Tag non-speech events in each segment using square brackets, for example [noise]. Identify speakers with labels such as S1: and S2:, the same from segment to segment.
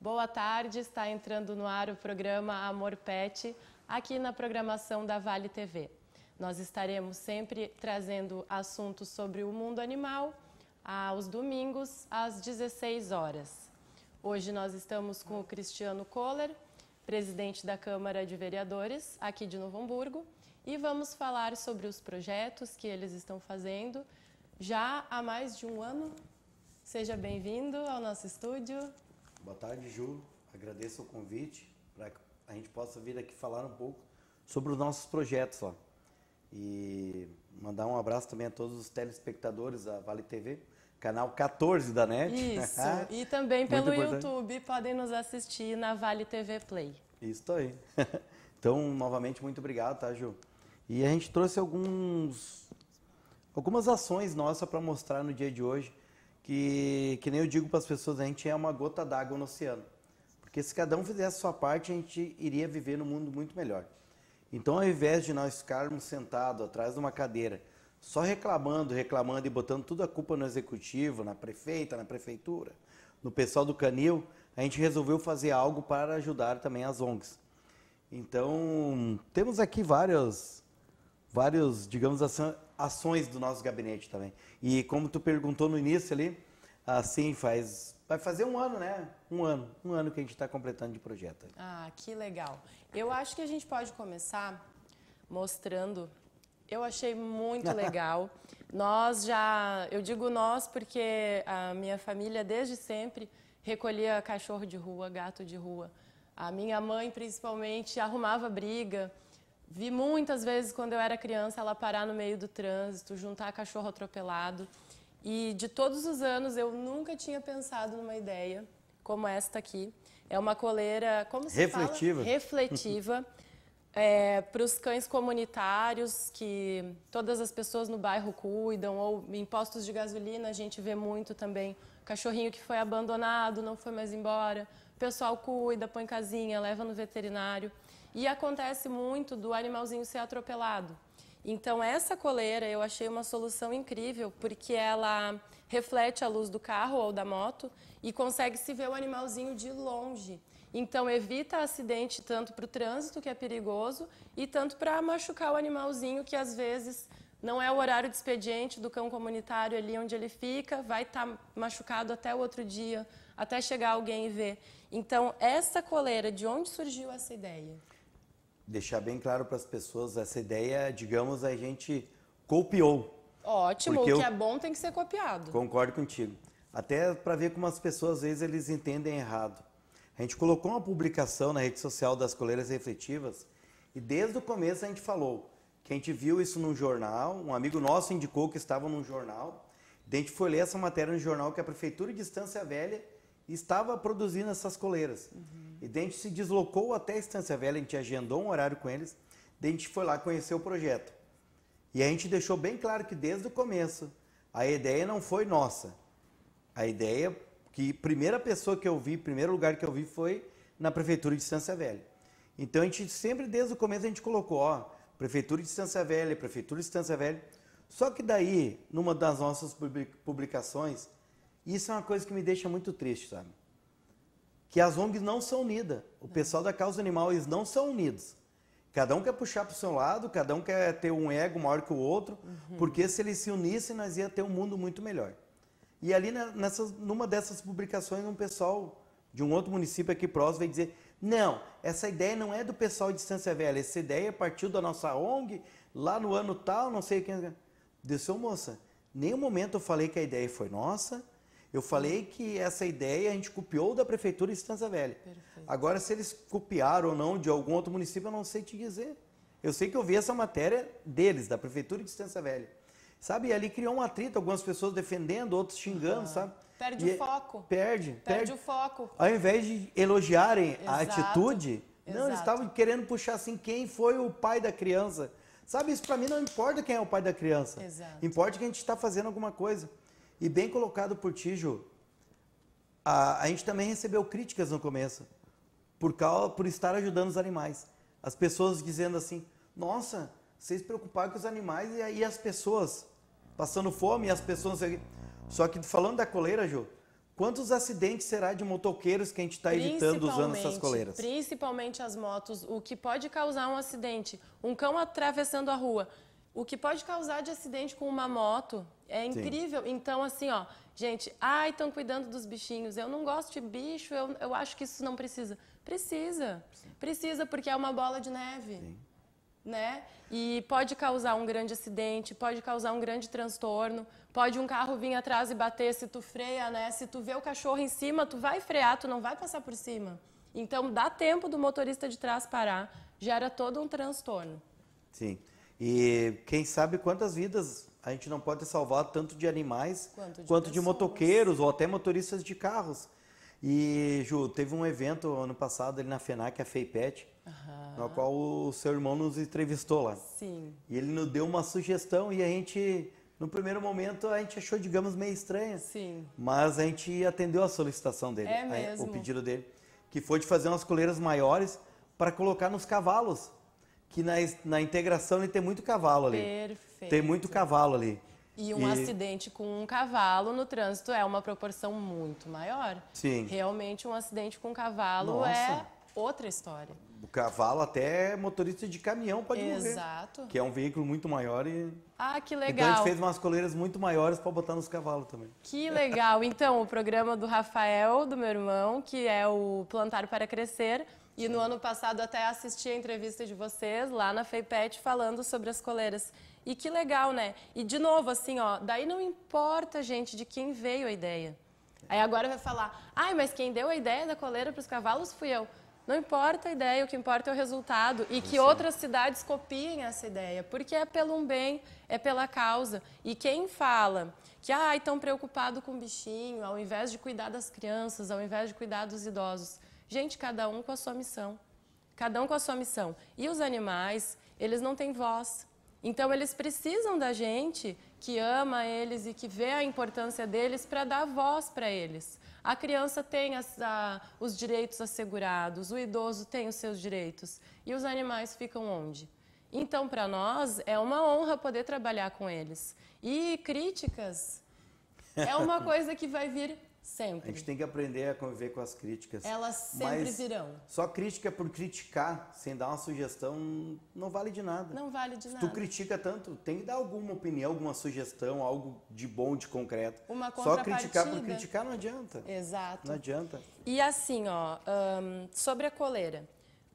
S1: Boa tarde, está entrando no ar o programa Amor Pet, aqui na programação da Vale TV. Nós estaremos sempre trazendo assuntos sobre o mundo animal aos domingos às 16 horas. Hoje nós estamos com o Cristiano Kohler, presidente da Câmara de Vereadores aqui de Novo Hamburgo, e vamos falar sobre os projetos que eles estão fazendo já há mais de um ano. Seja bem-vindo ao nosso estúdio.
S2: Boa tarde, Ju. Agradeço o convite para que a gente possa vir aqui falar um pouco sobre os nossos projetos ó. E mandar um abraço também a todos os telespectadores da Vale TV, canal 14 da NET. Isso, [laughs] ah, e
S1: também pelo YouTube podem nos assistir na Vale TV
S3: Play.
S2: Isso aí. [laughs] então, novamente, muito obrigado, tá, Ju? E a gente trouxe alguns, algumas ações nossas para mostrar no dia de hoje, que, que nem eu digo para as pessoas, a gente é uma gota d'água no oceano. Porque se cada um fizesse a sua parte, a gente iria viver num mundo muito melhor. Então, ao invés de nós ficarmos sentados atrás de uma cadeira, só reclamando, reclamando e botando toda a culpa no executivo, na prefeita, na prefeitura, no pessoal do Canil, a gente resolveu fazer algo para ajudar também as ONGs. Então, temos aqui várias, vários digamos, assim, ações do nosso gabinete também. E como tu perguntou no início ali, assim, faz Vai fazer um ano, né? Um ano. Um ano que a gente está completando de projeto.
S1: Ah, que legal. Eu acho que a gente pode começar mostrando. Eu achei muito [laughs] legal. nós já. Eu digo nós porque a minha família, desde sempre, recolhia cachorro de rua, gato de rua. A minha mãe, principalmente, arrumava briga. Vi muitas vezes, quando eu era criança, ela parar no meio do trânsito, juntar cachorro atropelado. E de todos os anos eu nunca tinha pensado numa ideia como esta aqui. É uma coleira, como se refletiva. fala? Refletiva. [laughs] É, para os cães comunitários que todas as pessoas no bairro cuidam ou em postos de gasolina a gente vê muito também cachorrinho que foi abandonado não foi mais embora o pessoal cuida põe casinha leva no veterinário e acontece muito do animalzinho ser atropelado então, essa coleira eu achei uma solução incrível, porque ela reflete a luz do carro ou da moto e consegue se ver o animalzinho de longe. Então, evita acidente tanto para o trânsito, que é perigoso, e tanto para machucar o animalzinho, que às vezes não é o horário de expediente do cão comunitário ali onde ele fica, vai estar tá machucado até o outro dia, até chegar alguém e ver. Então, essa coleira, de onde surgiu essa ideia?
S2: deixar bem claro para as pessoas essa ideia, digamos, a gente copiou.
S1: Ótimo, o que é bom tem que ser copiado.
S2: Concordo contigo. Até para ver como as pessoas às vezes eles entendem errado. A gente colocou uma publicação na rede social das coleiras refletivas e desde o começo a gente falou que a gente viu isso num jornal, um amigo nosso indicou que estava num jornal, a gente foi ler essa matéria no jornal que a prefeitura de Estância Velha estava produzindo essas coleiras. Uhum. E Dente se deslocou até a Estância Velha, a gente agendou um horário com eles, Dente foi lá conhecer o projeto. E a gente deixou bem claro que desde o começo a ideia não foi nossa. A ideia que primeira pessoa que eu vi, primeiro lugar que eu vi foi na prefeitura de Estância Velha. Então a gente sempre desde o começo a gente colocou, ó, prefeitura de Estância Velha, prefeitura de Estância Velha. Só que daí, numa das nossas publicações, isso é uma coisa que me deixa muito triste, sabe? que as ONGs não são unidas. O é. pessoal da causa animal, eles não são unidos. Cada um quer puxar para o seu lado, cada um quer ter um ego maior que o outro, uhum. porque se eles se unissem, nós ia ter um mundo muito melhor. E ali, nessa, numa dessas publicações, um pessoal de um outro município aqui próximo veio dizer: não, essa ideia não é do pessoal de Distância Velha, essa ideia partiu da nossa ONG lá no ano tal, não sei quem. seu moça, nenhum momento eu falei que a ideia foi nossa, eu falei que essa ideia a gente copiou da prefeitura de Estância Velha. Perfeito. Agora, se eles copiaram ou não de algum outro município, eu não sei te dizer. Eu sei que eu vi essa matéria deles, da prefeitura de Estância Velha. Sabe, e ali criou um atrito, algumas pessoas defendendo, outros xingando, ah. sabe? Perde e o foco. Perde, perde, perde. o foco. Ao invés de elogiarem Exato. a atitude, Exato. não, eles estavam querendo puxar assim quem foi o pai da criança. Sabe, isso para mim não importa quem é o pai da criança. Exato. Importa que a gente está fazendo alguma coisa. E bem colocado por ti, Ju, a, a gente também recebeu críticas no começo, por, causa, por estar ajudando os animais. As pessoas dizendo assim, nossa, vocês preocuparam com os animais e, e as pessoas passando fome, e as pessoas... Só que falando da coleira, Ju, Quantos acidentes será de motoqueiros que a gente está evitando usando essas coleiras?
S1: Principalmente as motos, o que pode causar um acidente. Um cão atravessando a rua. O que pode causar de acidente com uma moto é incrível. Sim. Então, assim, ó, gente, ai, estão cuidando dos bichinhos. Eu não gosto de bicho, eu, eu acho que isso não precisa. Precisa. Precisa, porque é uma bola de neve. Sim. Né? E pode causar um grande acidente, pode causar um grande transtorno, pode um carro vir atrás e bater se tu freia, né? Se tu vê o cachorro em cima, tu vai frear, tu não vai passar por cima. Então, dá tempo do motorista de trás parar, gera todo um transtorno.
S2: Sim. E quem sabe quantas vidas a gente não pode salvar, tanto de animais quanto de, quanto de motoqueiros ou até motoristas de carros. E, Ju, teve um evento ano passado ali na FENAC, a FEIPET, uhum. no qual o seu irmão nos entrevistou lá. Sim. E ele nos deu uma sugestão e a gente, no primeiro momento, a gente achou, digamos, meio estranha. Sim. Mas a gente atendeu a solicitação dele, é mesmo. A, o pedido dele, que foi de fazer umas coleiras maiores para colocar nos cavalos que na, na integração ele tem muito cavalo ali.
S1: Perfeito. Tem muito
S2: cavalo ali. E um e... acidente
S1: com um cavalo no trânsito é uma proporção muito maior. Sim. Realmente, um acidente com um cavalo é Nossa. é outra história.
S2: O cavalo até é motorista de caminhão pode Exato. morrer. Exato. Que é um veículo muito maior e...
S1: Ah, que então, legal. Então a gente fez
S2: umas coleiras muito maiores para botar nos cavalos também.
S1: Que legal. Então, o programa do Rafael, do meu irmão, que é o Plantar para Crescer, e no ano passado até assisti a entrevista de vocês lá na FEIPET falando sobre as coleiras. E que legal, né? E de novo, assim, ó, daí não importa, gente, de quem veio a ideia. Aí agora vai falar, ai, mas quem deu a ideia da coleira para os cavalos fui eu. Não importa a ideia, o que importa é o resultado e que outras cidades copiem essa ideia, porque é pelo um bem, é pela causa. E quem fala que ah, estão preocupado com o bichinho, ao invés de cuidar das crianças, ao invés de cuidar dos idosos, Gente, cada um com a sua missão. Cada um com a sua missão. E os animais, eles não têm voz. Então, eles precisam da gente que ama eles e que vê a importância deles para dar voz para eles. A criança tem as, a, os direitos assegurados, o idoso tem os seus direitos. E os animais ficam onde? Então, para nós, é uma honra poder trabalhar com eles. E críticas [laughs] é uma coisa que vai vir Sempre. A gente
S2: tem que aprender a conviver com as críticas. Elas sempre Mas virão. Só crítica por criticar, sem dar uma sugestão, não vale de nada. Não
S1: vale de Se nada. Tu
S2: critica tanto, tem que dar alguma opinião, alguma sugestão, algo de bom, de concreto. Uma Só criticar por criticar não adianta.
S1: Exato. Não adianta. E assim, ó, um, sobre a coleira.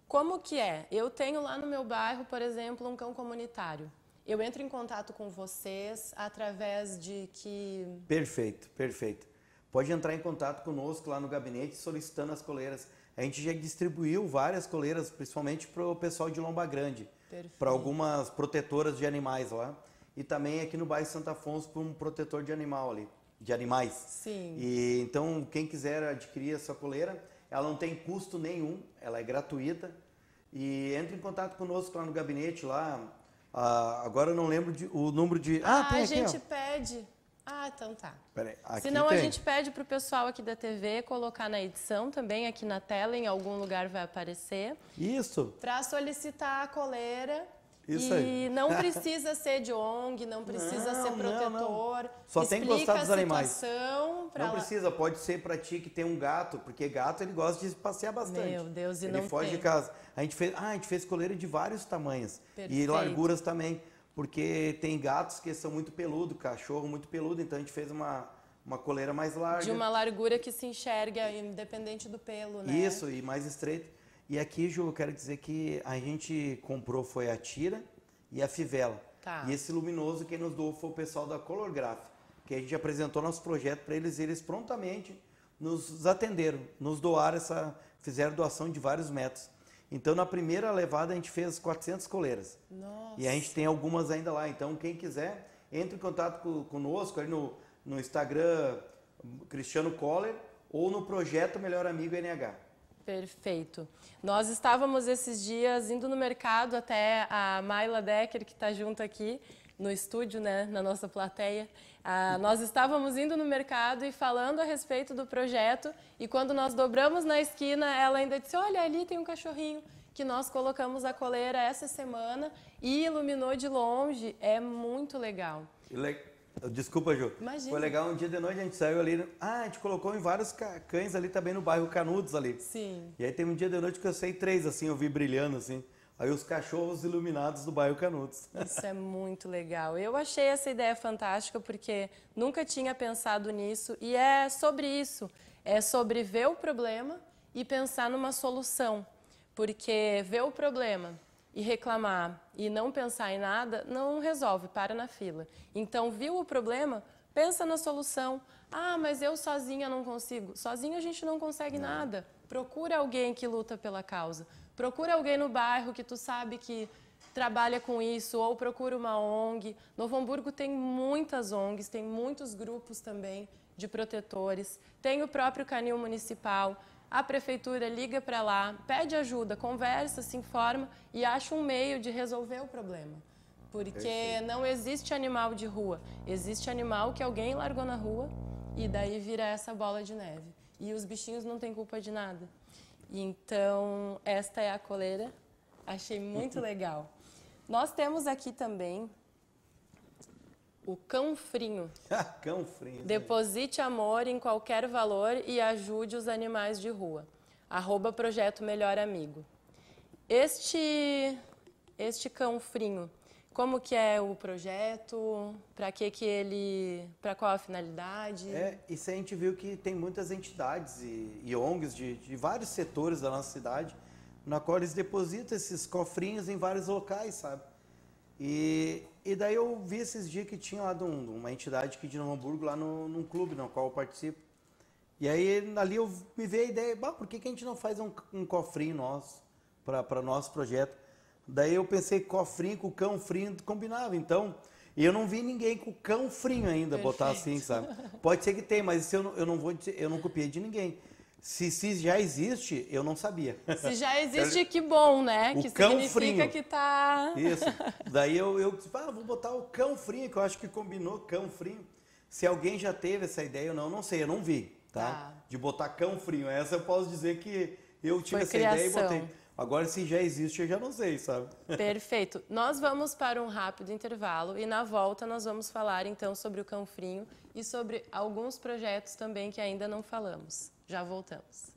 S1: Como que é? Eu tenho lá no meu bairro, por exemplo, um cão comunitário. Eu entro em contato com vocês através de que.
S2: Perfeito, perfeito pode entrar em contato conosco lá no gabinete solicitando as coleiras. A gente já distribuiu várias coleiras, principalmente para o pessoal de Lomba Grande, para algumas protetoras de animais lá. E também aqui no bairro Santa Afonso para um protetor de animal ali, de animais. Sim. E, então, quem quiser adquirir essa coleira, ela não tem custo nenhum, ela é gratuita. E entre em contato conosco lá no gabinete, lá. Ah, agora eu não lembro de, o número de. Ah, ah tem a gente
S1: pede. Ah, então tá.
S2: Peraí, Senão tem. a gente
S1: pede para o pessoal aqui da TV colocar na edição também, aqui na tela, em algum lugar vai aparecer. Isso. Para solicitar a coleira. Isso aí. E não [laughs] precisa ser de ONG, não precisa não, ser protetor. Não, não. Só tem que gostar dos animais. Não
S2: precisa, pode ser para ti que tem um gato, porque gato ele gosta de passear bastante. Meu Deus, e ele não foge tem. de casa. A gente fez, ah, a gente fez coleira de vários tamanhos Perfeito. e larguras também porque tem gatos que são muito peludo, cachorro muito peludo, então a gente fez uma, uma coleira mais larga. De uma
S1: largura que se enxerga, independente do pelo, né? Isso,
S2: e mais estreito. E aqui, Ju, eu quero dizer que a gente comprou foi a tira e a fivela. Tá. E esse luminoso que nos doou foi o pessoal da Colorgraph, que a gente apresentou nosso projeto para eles e eles prontamente nos atenderam, nos doaram essa, fizeram doação de vários metros. Então, na primeira levada, a gente fez 400 coleiras. Nossa. E a gente tem algumas ainda lá. Então, quem quiser, entre em contato com, conosco ali no, no Instagram Cristiano Coller ou no projeto Melhor Amigo NH.
S1: Perfeito. Nós estávamos esses dias indo no mercado até a Maila Decker, que está junto aqui, no estúdio, né, na nossa plateia. Ah, nós estávamos indo no mercado e falando a respeito do projeto, e quando nós dobramos na esquina, ela ainda disse: Olha, ali tem um cachorrinho que nós colocamos a coleira essa semana e iluminou de longe. É muito legal.
S2: Desculpa, Ju. Imagina. Foi legal, um dia de noite a gente saiu ali. Ah, a gente colocou em vários cães ali também no bairro Canudos ali. Sim. E aí tem um dia de noite que eu sei três, assim, eu vi brilhando, assim aí os cachorros iluminados do bairro Canudos. [laughs]
S1: Isso é muito legal. Eu achei essa ideia fantástica porque nunca tinha pensado nisso e é sobre isso, é sobre ver o problema e pensar numa solução. Porque ver o problema e reclamar e não pensar em nada não resolve, para na fila. Então, viu o problema, pensa na solução. Ah, mas eu sozinha não consigo. Sozinha a gente não consegue não. nada. Procura alguém que luta pela causa Procura alguém no bairro que tu sabe que trabalha com isso ou procura uma ONG. Novo Hamburgo tem muitas ONGs, tem muitos grupos também de protetores, tem o próprio canil municipal. A prefeitura liga para lá, pede ajuda, conversa, se informa e acha um meio de resolver o problema. Porque não existe animal de rua, existe animal que alguém largou na rua e daí vira essa bola de neve. E os bichinhos não têm culpa de nada então, esta é a coleira. Achei muito [laughs] legal. Nós temos aqui também o cão frinho.
S2: [laughs] cão frinho. Né?
S1: Deposite amor em qualquer valor e ajude os animais de rua. Arroba Projeto Melhor Amigo. Este, este cão frinho, como que é o projeto? Para que que ele, para qual a finalidade? É,
S2: isso a gente viu que tem muitas entidades e, e ONGs de, de, vários setores da nossa cidade, na qual eles depositam esses cofrinhos em vários locais, sabe? E, e daí eu vi esses dias que tinha lá de um, uma entidade aqui de Novo Hamburgo, lá no, num clube no qual eu participo. E aí ali eu me veio a ideia, bah, por que, que a gente não faz um, um cofrinho nosso para nosso projeto? Daí eu pensei cofrinho com cão frio, combinava. Então, eu não vi ninguém com cão frio ainda Perfeito. botar assim, sabe? Pode ser que tenha, mas isso eu não, eu não vou, eu não copiei de ninguém. Se, se já existe, eu não sabia. Se já [laughs] existe,
S1: que bom, né? O que cão significa que tá. Isso.
S2: [laughs] Daí eu, eu ah, vou botar o cão frio, que eu acho que combinou cão frio. Se alguém já teve essa ideia ou não, não sei, eu não vi, tá? tá. De botar cão frio. Essa eu posso dizer que eu tive Foi essa criação. ideia e botei. Agora, se já existe, eu já não sei, sabe?
S1: Perfeito. Nós vamos para um rápido intervalo e na volta nós vamos falar então sobre o Canfrinho e sobre alguns projetos também que ainda não falamos. Já voltamos.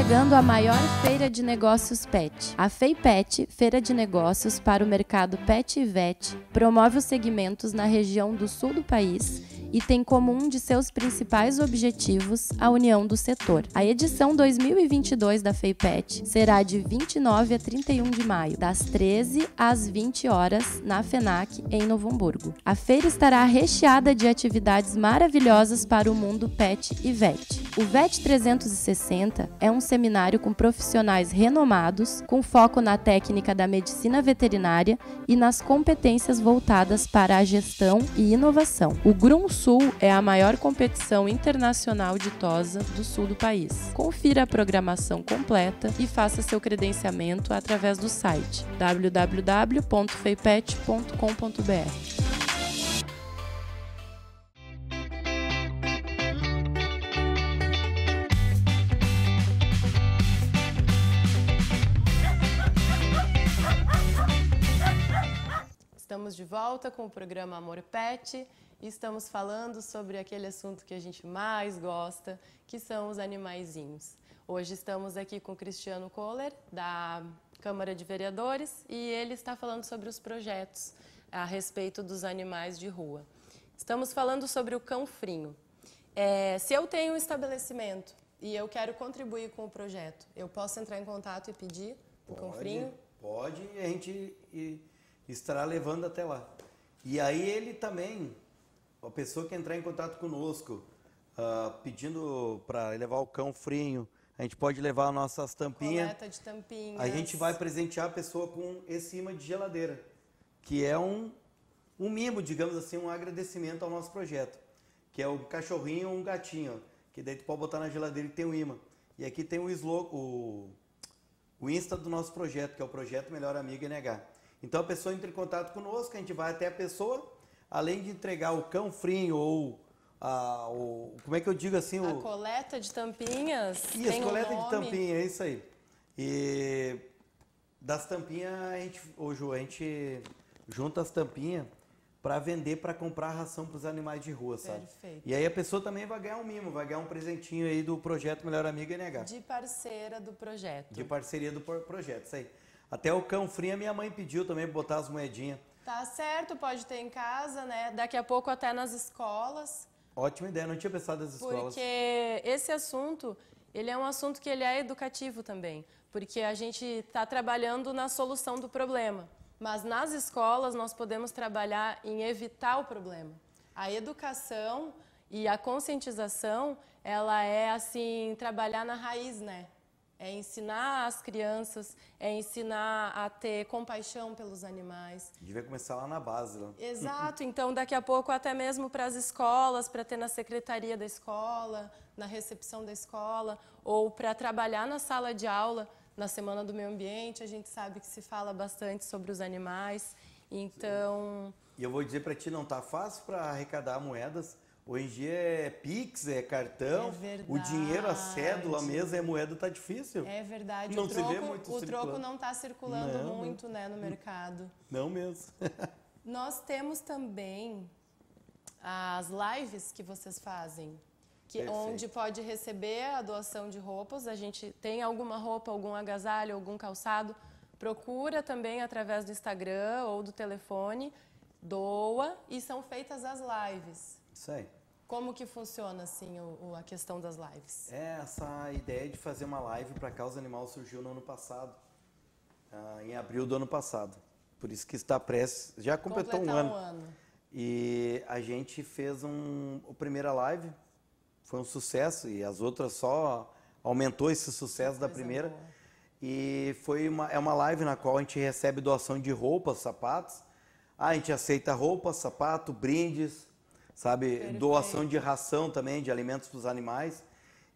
S3: chegando a maior feira de negócios pet. A FeiPet, feira de negócios para o mercado pet e vet, promove os segmentos na região do sul do país e tem como um de seus principais objetivos a união do setor. A edição 2022 da FeiPet será de 29 a 31 de maio, das 13 às 20 horas, na FENAC, em Novo Hamburgo. A feira estará recheada de atividades maravilhosas para o mundo pet e vet. O VET 360 é um seminário com profissionais renomados, com foco na técnica da medicina veterinária e nas competências voltadas para a gestão e inovação. O Grum Sul é a maior competição internacional de tosa do sul do país. Confira a programação completa e faça seu credenciamento através do site www.feipet.com.br.
S1: Estamos de volta com o programa Amor Pet e estamos falando sobre aquele assunto que a gente mais gosta, que são os animaizinhos. Hoje estamos aqui com o Cristiano Kohler, da Câmara de Vereadores, e ele está falando sobre os projetos a respeito dos animais de rua. Estamos falando sobre o cão frinho. É, se eu tenho um estabelecimento e eu quero contribuir com o projeto, eu posso entrar em contato e pedir
S2: o cão frinho? Pode, a gente estará levando até lá. E aí ele também, a pessoa que entrar em contato conosco, uh, pedindo para levar o cão frinho, a gente pode levar nossas tampinhas. Coleta
S1: de tampinhas. A gente vai
S2: presentear a pessoa com esse imã de geladeira, que é um, um mimo, digamos assim, um agradecimento ao nosso projeto, que é o cachorrinho ou um gatinho, que daí tu pode botar na geladeira e tem um imã. E aqui tem o, slogan, o, o Insta do nosso projeto, que é o Projeto Melhor Amigo NH. Então a pessoa entra em contato conosco, a gente vai até a pessoa, além de entregar o cão frio ou a, o, como é que eu digo assim? O... A
S1: coleta de tampinhas. Isso, coleta um de tampinha,
S2: é isso aí. E das tampinhas, a gente, hoje a gente junta as tampinhas para vender, para comprar ração para os animais de rua, sabe? Perfeito. E aí a pessoa também vai ganhar um mimo, vai ganhar um presentinho aí do projeto Melhor Amiga NH. De
S1: parceira do projeto. De
S2: parceria do projeto, isso aí. Até o cão frio, minha mãe pediu também pra botar as moedinhas.
S1: Tá certo, pode ter em casa, né? Daqui a pouco até nas escolas.
S2: Ótima ideia, não tinha pensado nas escolas.
S1: Porque esse assunto, ele é um assunto que ele é educativo também, porque a gente está trabalhando na solução do problema. Mas nas escolas nós podemos trabalhar em evitar o problema. A educação e a conscientização, ela é assim, trabalhar na raiz, né? é ensinar as crianças, é ensinar a ter compaixão pelos animais.
S2: Devia começar lá na base. Né? Exato,
S1: então daqui a pouco até mesmo para as escolas, para ter na secretaria da escola, na recepção da escola, ou para trabalhar na sala de aula, na Semana do Meio Ambiente, a gente sabe que se fala bastante sobre os animais, então...
S2: E eu vou dizer para ti, não tá fácil para arrecadar moedas, Hoje em dia é Pix, é cartão, é o dinheiro, a cédula mesmo, é moeda, tá difícil. É
S1: verdade, não o, troco, se vê muito o troco não está circulando não, muito Né, no mercado.
S2: Não mesmo. [laughs]
S1: Nós temos também as lives que vocês fazem. Que, é onde pode receber a doação de roupas. A gente tem alguma roupa, algum agasalho, algum calçado. Procura também através do Instagram ou do telefone, doa e são feitas as lives. Isso aí. Como que funciona assim o, o, a questão das lives?
S2: É, essa ideia de fazer uma live para a causa animal surgiu no ano passado, uh, em abril do ano passado. Por isso que está prestes, já completou um ano. um ano. E a gente fez um, a primeira live, foi um sucesso e as outras só aumentou esse sucesso da primeira. E foi uma, é uma live na qual a gente recebe doação de roupas, sapatos. Ah, a gente aceita roupa, sapato, brindes, sabe? Perfeito. Doação de ração também, de alimentos para os animais.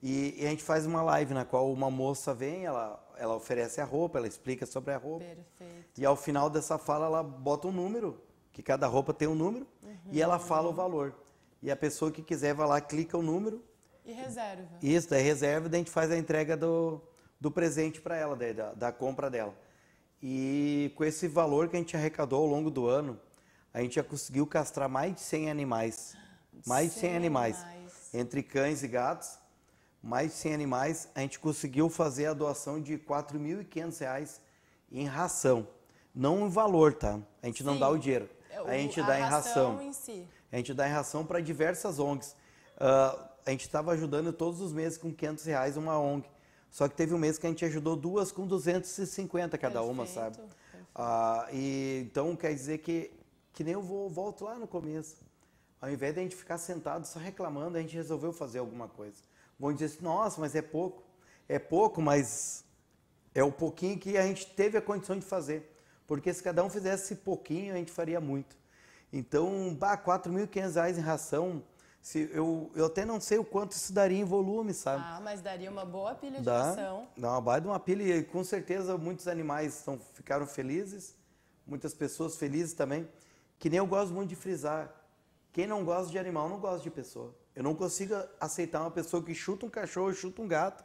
S2: E, e, a gente faz uma live na qual uma moça vem, ela, ela oferece a roupa, ela explica sobre a roupa. Perfeito. E ao final dessa fala, ela bota um número, que cada roupa tem um número, uhum. e ela uhum. fala o valor. E a pessoa que quiser vai lá, clica o número.
S1: E reserva.
S2: Isso, é reserva, daí a gente faz a entrega do, do presente para ela, da, da compra dela. E com esse valor que a gente arrecadou ao longo do ano, a gente já conseguiu castrar mais de 100 animais. Mais de 100 animais. animais. Entre cães e gatos, mais de 100 animais. A gente conseguiu fazer a doação de R$ 4.500 em ração. Não em valor, tá? A gente Sim. não dá o dinheiro. É, a gente o, dá a em ração. ração. Em si. A gente dá em ração para diversas ONGs. Uh, a gente estava ajudando todos os meses com R$ reais uma ONG. Só que teve um mês que a gente ajudou duas com 250 cada Perfeito. uma, sabe? Ah, e, então quer dizer que que nem eu vou, volto lá no começo. Ao invés de a gente ficar sentado só reclamando, a gente resolveu fazer alguma coisa. Vão dizer assim, nossa, mas é pouco. É pouco, mas é o pouquinho que a gente teve a condição de fazer. Porque se cada um fizesse pouquinho, a gente faria muito. Então, bah, 4.500 reais em ração, se eu, eu até não sei o quanto isso daria em volume, sabe? Ah,
S1: mas daria uma boa pilha de Dá, ração.
S2: Dá uma baita uma pilha e com certeza muitos animais são, ficaram felizes, muitas pessoas felizes também. Que nem eu gosto muito de frisar. Quem não gosta de animal não gosta de pessoa. Eu não consigo aceitar uma pessoa que chuta um cachorro, chuta um gato.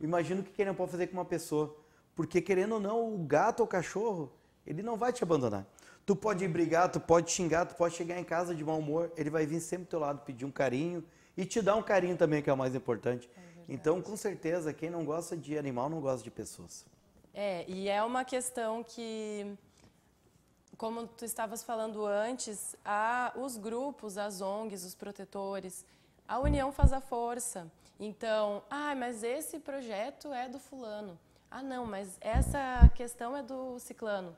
S2: Imagino o que ele não pode fazer com uma pessoa. Porque querendo ou não, o gato ou o cachorro, ele não vai te abandonar. Tu pode brigar, tu pode xingar, tu pode chegar em casa de mau humor, ele vai vir sempre do teu lado pedir um carinho e te dar um carinho também, que é o mais importante. É então, com certeza, quem não gosta de animal não gosta de pessoas.
S1: É, e é uma questão que como tu estavas falando antes, a os grupos, as ONGs, os protetores, a união faz a força. Então, ah, mas esse projeto é do fulano. Ah, não, mas essa questão é do ciclano.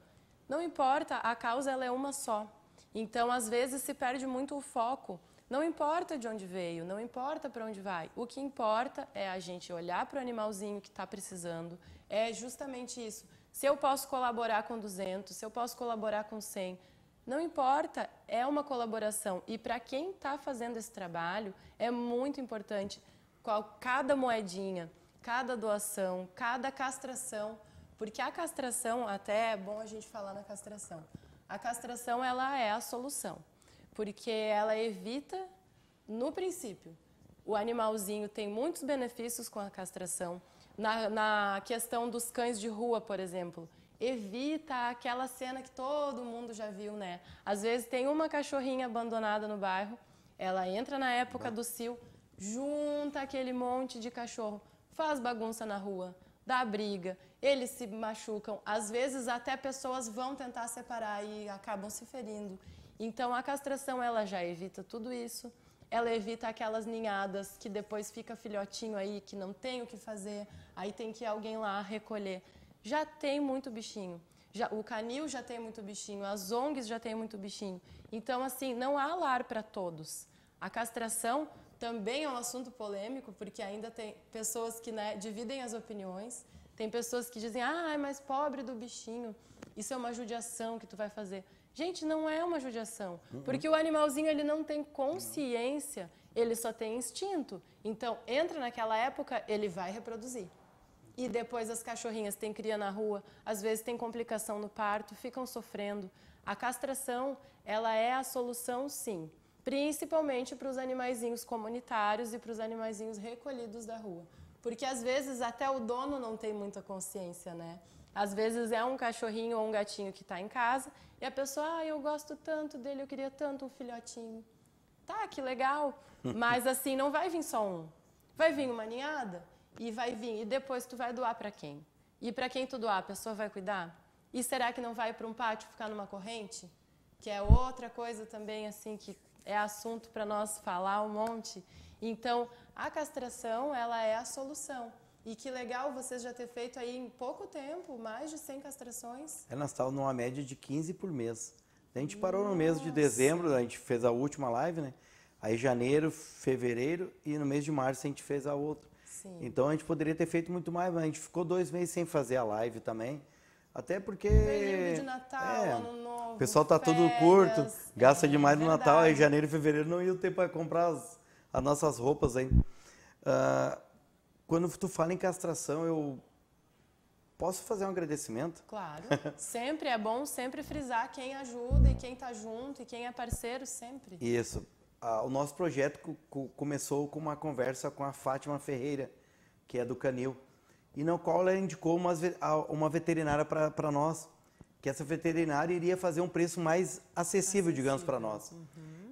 S1: Não importa, a causa ela é uma só. Então, às vezes se perde muito o foco. Não importa de onde veio, não importa para onde vai. O que importa é a gente olhar para o animalzinho que está precisando. É justamente isso. Se eu posso colaborar com 200, se eu posso colaborar com 100, não importa, é uma colaboração. E para quem está fazendo esse trabalho, é muito importante qual, cada moedinha, cada doação, cada castração, porque a castração, até é bom a gente falar na castração, a castração ela é a solução, porque ela evita, no princípio, o animalzinho tem muitos benefícios com a castração, na, na questão dos cães de rua, por exemplo evita aquela cena que todo mundo já viu, né? Às vezes tem uma cachorrinha abandonada no bairro, ela entra na época do cio, junta aquele monte de cachorro, faz bagunça na rua, dá briga, eles se machucam, às vezes até pessoas vão tentar separar e acabam se ferindo. Então a castração ela já evita tudo isso ela evita aquelas ninhadas que depois fica filhotinho aí que não tem o que fazer, aí tem que ir alguém lá recolher. Já tem muito bichinho. Já, o canil já tem muito bichinho, as ONGs já tem muito bichinho. Então, assim, não há lar para todos. A castração também é um assunto polêmico, porque ainda tem pessoas que né, dividem as opiniões. Tem pessoas que dizem, ah, é mais pobre do bichinho, isso é uma judiação que tu vai fazer. Gente, não é uma judiação, uhum. porque o animalzinho ele não tem consciência, ele só tem instinto. Então, entra naquela época, ele vai reproduzir. E depois as cachorrinhas têm cria na rua, às vezes tem complicação no parto, ficam sofrendo. A castração, ela é a solução sim, principalmente para os animaizinhos comunitários e para os animaizinhos recolhidos da rua. Porque às vezes até o dono não tem muita consciência, né? Às vezes é um cachorrinho ou um gatinho que está em casa e a pessoa, ah, eu gosto tanto dele, eu queria tanto um filhotinho. Tá, que legal. [laughs] Mas assim, não vai vir só um. Vai vir uma ninhada e vai vir. E depois tu vai doar para quem? E para quem tu doar, a pessoa vai cuidar? E será que não vai para um pátio ficar numa corrente? Que é outra coisa também, assim, que é assunto para nós falar um monte. Então, a castração, ela é a solução. E que legal vocês já ter feito aí em pouco tempo, mais de 100 castrações.
S2: É, nós estávamos numa média de 15 por mês. A gente parou Nossa. no mês de dezembro, a gente fez a última live, né? Aí janeiro, fevereiro e no mês de março a gente fez a outra. Sim. Então a gente poderia ter feito muito mais, mas a gente ficou dois meses sem fazer a live também. Até porque. Período de Natal, é, ano novo. O pessoal tá férias, tudo curto, gasta é, demais no Natal, aí janeiro e fevereiro não ia ter para comprar as, as, nossas roupas aí. Uh, quando tu fala em castração, eu posso fazer um agradecimento?
S1: Claro. [laughs] sempre é bom sempre frisar quem ajuda e quem está junto e quem é parceiro sempre.
S2: Isso. Ah, o nosso projeto começou com uma conversa com a Fátima Ferreira, que é do Canil, e na qual ela indicou uma, uma veterinária para nós, que essa veterinária iria fazer um preço mais acessível, acessível. digamos, para nós. Uhum.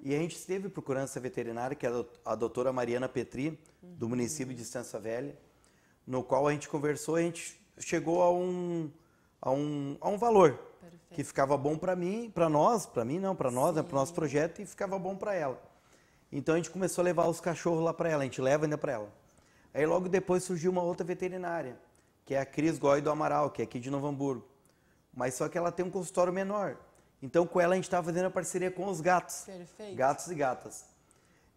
S2: E a gente esteve procurando essa veterinária, que é a doutora Mariana Petri, do município de Estância Velha, no qual a gente conversou, a gente chegou a um, a um, a um valor Perfeito. que ficava bom para mim, para nós, para mim não, para nós, né, para o nosso projeto e ficava bom para ela. Então a gente começou a levar os cachorros lá para ela, a gente leva ainda para ela. Aí logo depois surgiu uma outra veterinária, que é a Cris Goy do Amaral, que é aqui de Novo Hamburgo. Mas só que ela tem um consultório menor. Então, com ela, a gente está fazendo a parceria com os gatos. Perfeito. Gatos e gatas.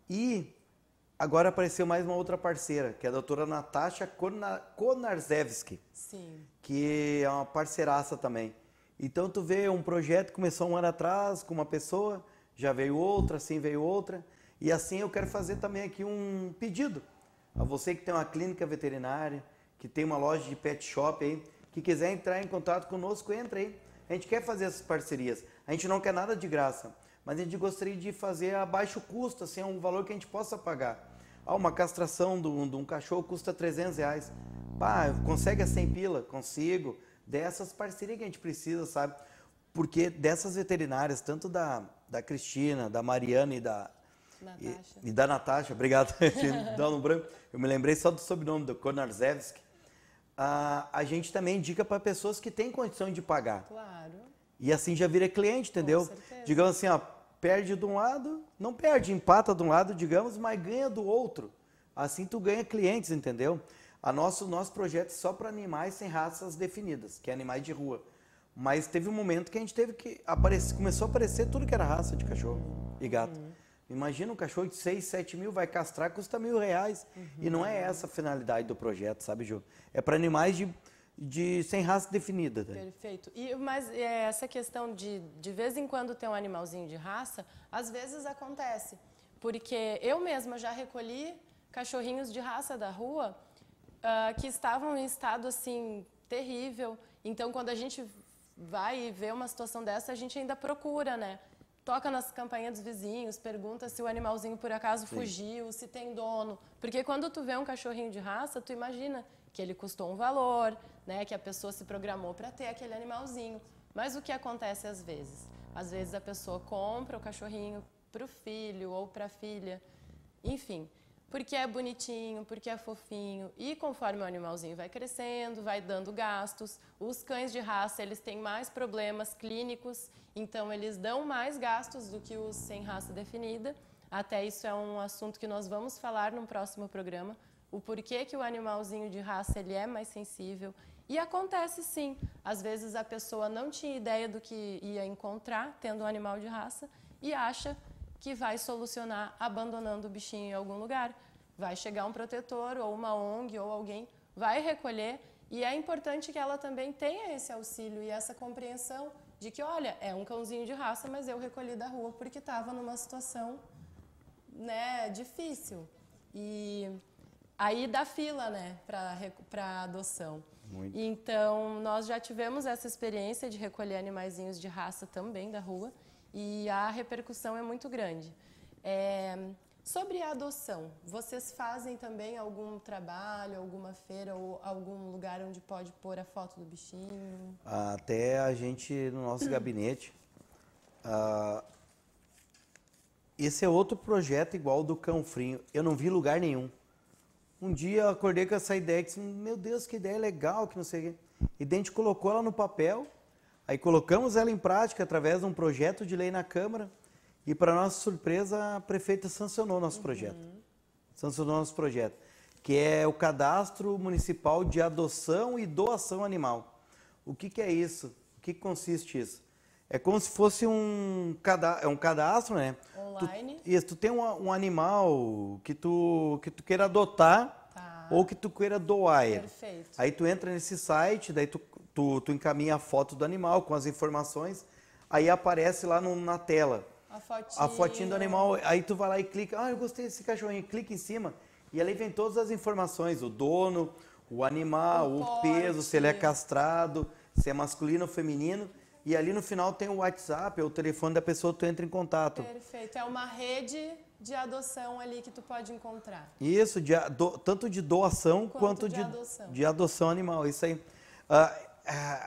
S2: E agora apareceu mais uma outra parceira, que é a doutora Natasha Konarzewski. Sim. Que é uma parceiraça também. Então, tu vê um projeto começou um ano atrás com uma pessoa, já veio outra, assim veio outra. E assim eu quero fazer também aqui um pedido a você que tem uma clínica veterinária, que tem uma loja de pet shop aí, que quiser entrar em contato conosco, entre aí. A gente quer fazer essas parcerias. A gente não quer nada de graça, mas a gente gostaria de fazer a baixo custo, assim, um valor que a gente possa pagar. Ah, uma castração de um, de um cachorro custa 300 reais. Pá, consegue a 100 pila? Consigo. Dessas parcerias que a gente precisa, sabe? Porque dessas veterinárias, tanto da, da Cristina, da Mariana e da, Natasha. E, e da Natasha, obrigado, [laughs] dá um branco. Eu me lembrei só do sobrenome do Konarzewski. Ah, a gente também indica para pessoas que têm condição de pagar. Claro. E assim já vira cliente, entendeu? Digamos assim, ó, perde de um lado, não perde, empata de um lado, digamos, mas ganha do outro. Assim tu ganha clientes, entendeu? A nosso nosso projeto é só para animais sem raças definidas, que é animais de rua. Mas teve um momento que a gente teve que aparecer, começou a aparecer tudo que era raça de cachorro e gato. Uhum. Imagina um cachorro de 6, 7 mil vai castrar, custa mil reais. Uhum. E não é uhum. essa a finalidade do projeto, sabe, Ju? É para animais de de sem raça definida. Tá?
S1: Perfeito. E, mas é, essa questão de de vez em quando ter um animalzinho de raça, às vezes acontece. Porque eu mesma já recolhi cachorrinhos de raça da rua uh, que estavam em estado assim terrível. Então, quando a gente vai e vê uma situação dessa, a gente ainda procura, né? Toca nas campanhas dos vizinhos, pergunta se o animalzinho por acaso Sim. fugiu, se tem dono. Porque quando tu vê um cachorrinho de raça, tu imagina que ele custou um valor, né, que a pessoa se programou para ter aquele animalzinho. Mas o que acontece às vezes? Às vezes a pessoa compra o cachorrinho para o filho ou para a filha, enfim, porque é bonitinho, porque é fofinho. E conforme o animalzinho vai crescendo, vai dando gastos, os cães de raça eles têm mais problemas clínicos, então eles dão mais gastos do que os sem raça definida. Até isso é um assunto que nós vamos falar no próximo programa, o porquê que o animalzinho de raça ele é mais sensível. E acontece sim, às vezes a pessoa não tinha ideia do que ia encontrar tendo um animal de raça e acha que vai solucionar abandonando o bichinho em algum lugar. Vai chegar um protetor ou uma ONG ou alguém, vai recolher e é importante que ela também tenha esse auxílio e essa compreensão de que, olha, é um cãozinho de raça, mas eu recolhi da rua porque estava numa situação né, difícil. E aí da fila, né, para adoção. Muito. Então, nós já tivemos essa experiência de recolher animaizinhos de raça também da rua e a repercussão é muito grande. É, sobre a adoção, vocês fazem também algum trabalho, alguma feira ou algum lugar onde pode pôr a foto do bichinho?
S2: Até a gente, no nosso gabinete, uh, esse é outro projeto igual do Cão Frio. Eu não vi lugar nenhum. Um dia eu acordei com essa ideia, disse, meu Deus, que ideia legal, que não sei o quê. E a gente colocou ela no papel, aí colocamos ela em prática através de um projeto de lei na Câmara, e para nossa surpresa, a prefeita sancionou nosso projeto. Uhum. Sancionou nosso projeto, que é o Cadastro Municipal de Adoção e Doação Animal. O que, que é isso? O que, que consiste isso? É como se fosse um, cada, é um cadastro, né? Online. Tu, isso, tu tem um, um, animal que tu, que tu queira adotar tá. ou que tu queira doar. Perfeito. Aí tu entra nesse site, daí tu, tu, tu encaminha a foto do animal com as informações, aí aparece lá no, na tela. A fotinha. a fotinha do animal. Aí tu vai lá e clica, ah, eu gostei desse cachorrinho, clica em cima. E ali vem todas as informações, o dono, o animal, o, o peso, se ele é castrado, se é masculino ou feminino. E ali no final tem o WhatsApp, é o telefone da pessoa, que tu entra em contato.
S1: Perfeito. É uma rede de adoção ali que tu pode encontrar.
S2: Isso, de, tanto de doação quanto, quanto de, de, adoção. de, adoção. animal. Isso aí. Uh,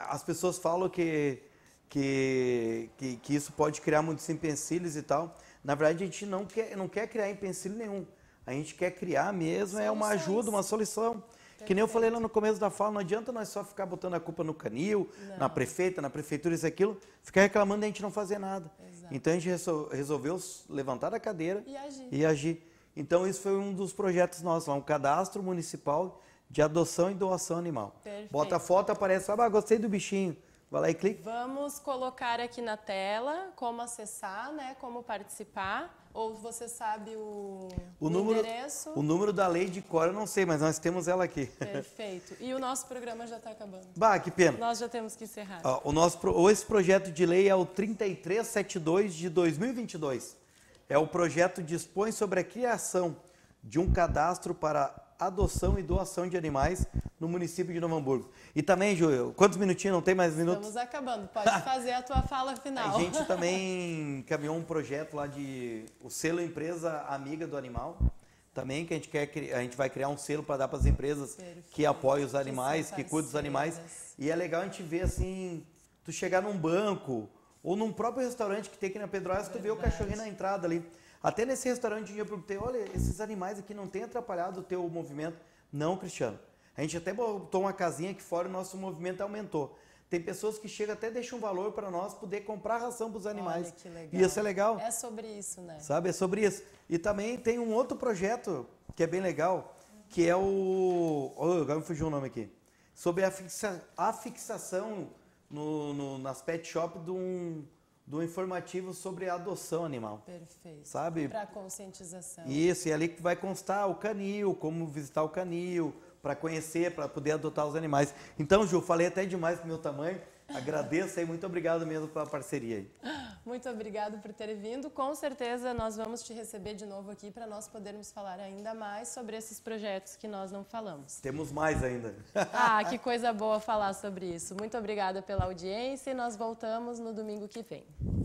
S2: as pessoas falam que, que, que, que isso pode criar muitos empecilhos e tal. Na verdade, a gente não quer, não quer criar empecilho nenhum. A gente quer criar mesmo, é Soluções. é uma ajuda, uma solução. Que nem eu falei lá no começo da fala, não adianta nós só ficar botando a culpa no canil, não. na prefeita, na prefeitura, isso aquilo, ficar reclamando e a gente não fazer nada. Exato. Então a gente resolveu levantar a cadeira e agir. e agir. Então isso foi um dos projetos nossos lá, um cadastro municipal de adoção e doação animal. Perfeito. Bota a foto, aparece, ah, gostei do bichinho. Vai lá e clica.
S1: Vamos colocar aqui na tela como acessar, né, como participar. Ou você sabe o,
S2: o número, endereço? O número da lei de cor eu não sei, mas nós temos ela aqui. Perfeito.
S1: E o nosso programa já está acabando.
S2: Bah, que pena.
S1: Nós já temos que encerrar. Ó,
S2: o nosso, ou esse projeto de lei é o 3372 de 2022. É o projeto dispõe sobre a criação de um cadastro para adoção e doação de animais no município de Novo Hamburgo. E também, Júlio, quantos minutinhos? Não tem mais minutos? Estamos
S1: acabando. Pode [laughs] fazer a tua fala final. A gente [laughs]
S2: também caminhou um projeto lá de o selo Empresa Amiga do Animal, também que a gente quer a gente vai criar um selo para dar para as empresas Perfeito. que apoiam os animais, que, que cuidam dos animais. E é legal a gente ver assim, tu chegar num banco ou num próprio restaurante que tem aqui na Pedrosa, tu vê o cachorrinho na entrada ali. Até nesse restaurante eu perguntei, olha, esses animais aqui não têm atrapalhado o teu movimento? Não, Cristiano. A gente até botou uma casinha aqui fora e o nosso movimento aumentou. Tem pessoas que chegam até deixam um valor para nós poder comprar ração para os animais. Olha que legal. E isso é legal. É sobre isso, né? Sabe, é sobre isso. E também tem um outro projeto que é bem legal, que é o... Oh, agora me fugiu o nome aqui. Sobre a, fixa... a fixação no, no, nas pet shop de um do informativo sobre a adoção animal.
S1: Perfeito. Sabe? Para conscientização. Isso,
S2: e é ali que vai constar o canil, como visitar o canil, para conhecer, para poder adotar os animais. Então, Ju, falei até demais do meu tamanho. Agradeço e muito obrigado mesmo pela parceria aí.
S1: Muito obrigado por ter vindo. Com certeza nós vamos te receber de novo aqui para nós podermos falar ainda mais sobre esses projetos que nós não falamos.
S2: Temos mais ainda. [laughs] Ah, que
S1: coisa boa falar sobre isso. Muito obrigada pela audiência e nós voltamos no domingo que vem.